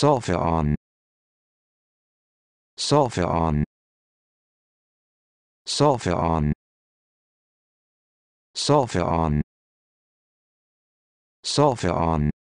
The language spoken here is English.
Sulfur on. Sulfur on. Sulfur on. Sulfur on. Sulfur on.